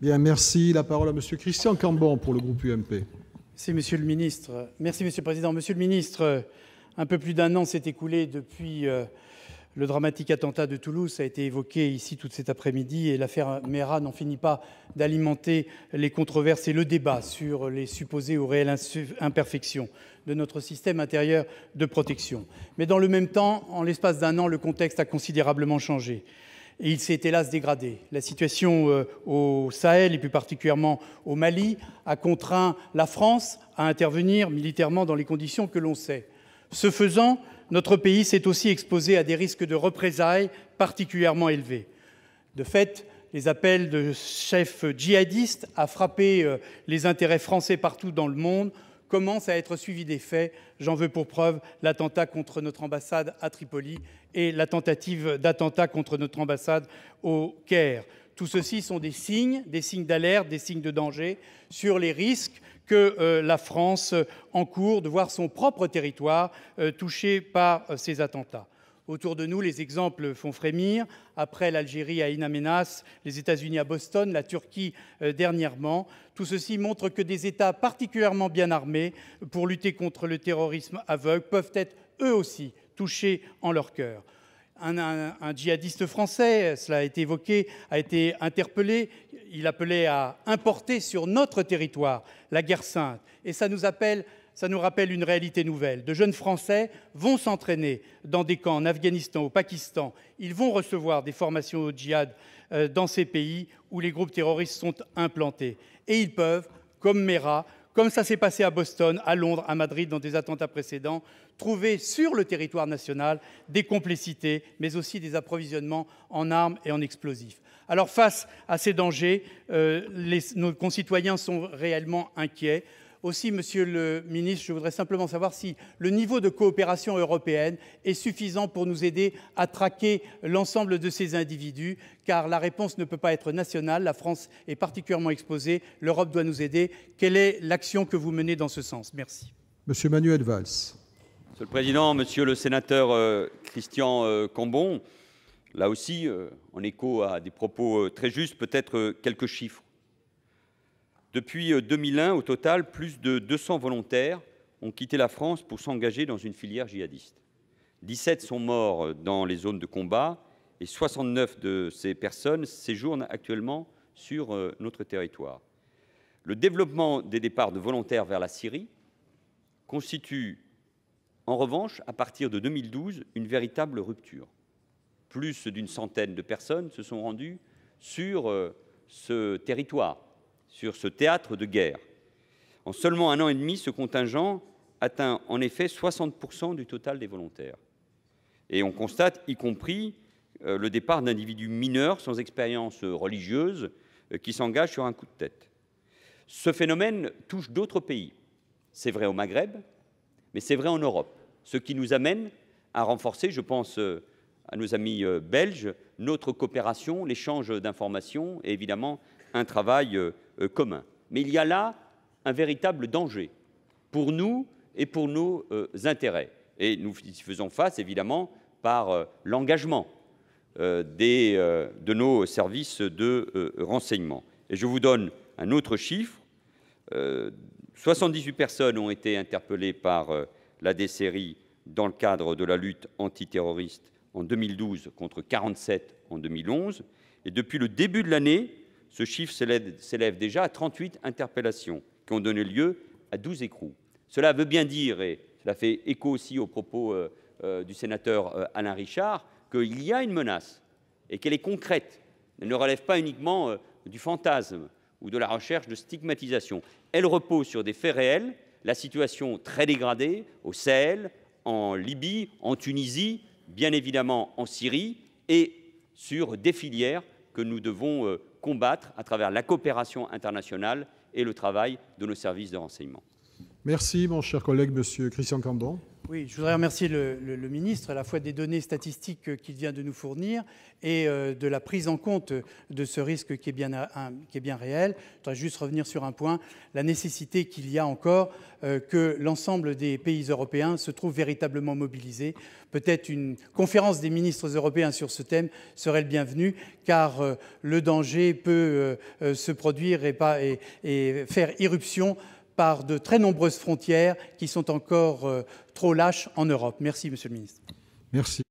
Bien, merci. La parole à Monsieur Christian Cambon pour le groupe UMP. Merci, Monsieur le Ministre. Merci, Monsieur le Président. Monsieur le Ministre, un peu plus d'un an s'est écoulé depuis euh, le dramatique attentat de Toulouse. Ça a été évoqué ici tout cet après-midi et l'affaire Mera n'en finit pas d'alimenter les controverses et le débat sur les supposées ou réelles imperfections de notre système intérieur de protection. Mais dans le même temps, en l'espace d'un an, le contexte a considérablement changé et il s'est hélas dégradé. La situation euh, au Sahel et plus particulièrement au Mali a contraint la France à intervenir militairement dans les conditions que l'on sait. Ce faisant, notre pays s'est aussi exposé à des risques de représailles particulièrement élevés. De fait, les appels de chefs djihadistes à frapper euh, les intérêts français partout dans le monde commence à être suivi des faits. J'en veux pour preuve l'attentat contre notre ambassade à Tripoli et la tentative d'attentat contre notre ambassade au Caire. Tout ceci sont des signes, des signes d'alerte, des signes de danger sur les risques que euh, la France encourt de voir son propre territoire euh, touché par euh, ces attentats. Autour de nous, les exemples font frémir. Après l'Algérie à Inamenas, les États-Unis à Boston, la Turquie euh, dernièrement, tout ceci montre que des États particulièrement bien armés pour lutter contre le terrorisme aveugle peuvent être eux aussi touchés en leur cœur. Un, un, djihadiste français, cela a été évoqué, a été interpellé. Il appelait à importer sur notre territoire la guerre sainte. Et ça nous appelle ça nous rappelle une réalité nouvelle. De jeunes Français vont s'entraîner dans des camps en Afghanistan, au Pakistan. Ils vont recevoir des formations au djihad euh, dans ces pays où les groupes terroristes sont implantés. Et ils peuvent, comme Mera, comme ça s'est passé à Boston, à Londres, à Madrid dans des attentats précédents, trouver sur le territoire national des complicités, mais aussi des approvisionnements en armes et en explosifs. Alors face à ces dangers, euh, nos concitoyens sont réellement inquiets. Aussi, Monsieur le Ministre, je voudrais simplement savoir si le niveau de coopération européenne est suffisant pour nous aider à traquer l'ensemble de ces individus, car la réponse ne peut pas être nationale. La France est particulièrement exposée. L'Europe doit nous aider. Quelle est l'action que vous menez dans ce sens Merci. Monsieur Manuel Valls. Monsieur le Président, Monsieur le Sénateur euh, Christian euh, Cambon, là aussi, euh, en écho à des propos très justes, peut-être quelques chiffres. Depuis 2001, euh, au total, plus de 200 volontaires ont quitté la France pour s'engager dans une filière djihadiste. 17 sont morts euh, dans les zones de combat et 69 de ces personnes séjournent actuellement sur euh, notre territoire. Le développement des départs de volontaires vers la Syrie constitue en revanche, à partir de 2012, une véritable rupture. Plus d'une centaine de personnes se sont rendues sur ce territoire sur ce théâtre de guerre. En seulement un an et demi, ce contingent atteint en effet 60% du total des volontaires. Et on constate, y compris, euh, le départ d'individus mineurs sans expérience religieuse euh, qui s'engagent sur un coup de tête. Ce phénomène touche d'autres pays. C'est vrai au Maghreb, mais c'est vrai en Europe. Ce qui nous amène à renforcer, je pense euh, à nos amis belges, notre coopération, l'échange d'informations et évidemment un travail euh, commun. Mais il y a là un véritable danger pour nous et pour nos euh, intérêts. Et nous y faisons face, évidemment, par euh, l'engagement de nos services de renseignement. Et je vous donne un autre chiffre. 78 personnes ont été interpellées par la DCRI dans le cadre de la lutte antiterroriste en 2012 contre 47 en 2011. Et depuis le début de l'année, ce chiffre s'élève déjà à 38 interpellations qui ont donné lieu à 12 écrous. Cela veut bien dire, et cela fait écho aussi aux propos euh, euh, du sénateur euh, Alain Richard, qu'il y a une menace et qu'elle est concrète. Elle ne relève pas uniquement du fantasme ou de la recherche de stigmatisation. Elle repose sur des faits réels, la situation très dégradée au Sahel, en Libye, en Tunisie, bien évidemment en Syrie, et sur des filières que nous devons combattre à travers la coopération internationale et le travail de nos services de renseignement. Merci, mon cher collègue, Monsieur Christian Cambon. Oui, je voudrais remercier le, ministre à la fois des données statistiques qu'il vient de nous fournir et euh, de la prise en compte de ce risque qui est bien, réel. Je voudrais juste revenir sur un point, la nécessité qu'il y a encore euh, que l'ensemble des pays européens se trouvent véritablement mobilisés. Peut-être une conférence des ministres européens sur ce thème serait le bienvenu, car euh, le danger peut se produire et, pas, et faire irruption par de très nombreuses frontières qui sont encore euh, trop lâches en Europe. Merci, Monsieur le Ministre.